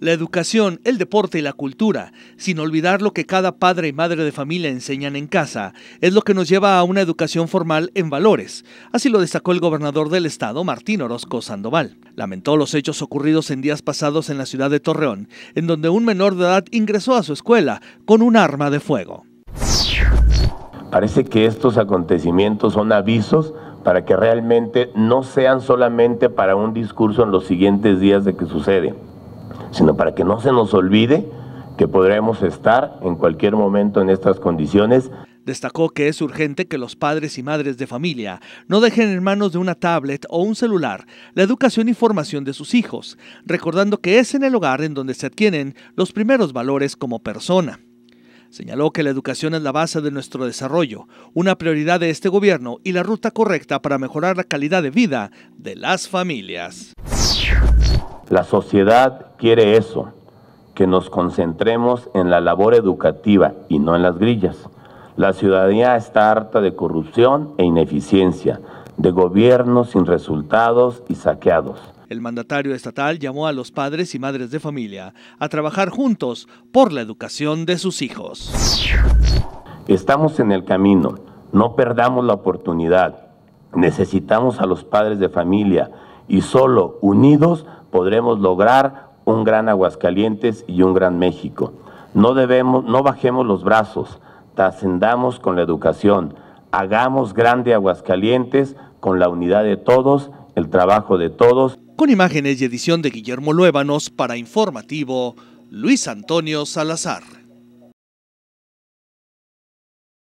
La educación, el deporte y la cultura, sin olvidar lo que cada padre y madre de familia enseñan en casa, es lo que nos lleva a una educación formal en valores. Así lo destacó el gobernador del estado, Martín Orozco Sandoval. Lamentó los hechos ocurridos en días pasados en la ciudad de Torreón, en donde un menor de edad ingresó a su escuela con un arma de fuego. Parece que estos acontecimientos son avisos para que realmente no sean solamente para un discurso en los siguientes días de que sucede sino para que no se nos olvide que podremos estar en cualquier momento en estas condiciones. Destacó que es urgente que los padres y madres de familia no dejen en manos de una tablet o un celular la educación y formación de sus hijos, recordando que es en el hogar en donde se adquieren los primeros valores como persona. Señaló que la educación es la base de nuestro desarrollo, una prioridad de este gobierno y la ruta correcta para mejorar la calidad de vida de las familias. La sociedad quiere eso, que nos concentremos en la labor educativa y no en las grillas. La ciudadanía está harta de corrupción e ineficiencia, de gobiernos sin resultados y saqueados. El mandatario estatal llamó a los padres y madres de familia a trabajar juntos por la educación de sus hijos. Estamos en el camino, no perdamos la oportunidad. Necesitamos a los padres de familia y solo unidos podremos lograr un gran Aguascalientes y un gran México. No debemos, no bajemos los brazos, trascendamos con la educación, hagamos grande Aguascalientes con la unidad de todos, el trabajo de todos. Con imágenes y edición de Guillermo Luévanos, para Informativo, Luis Antonio Salazar.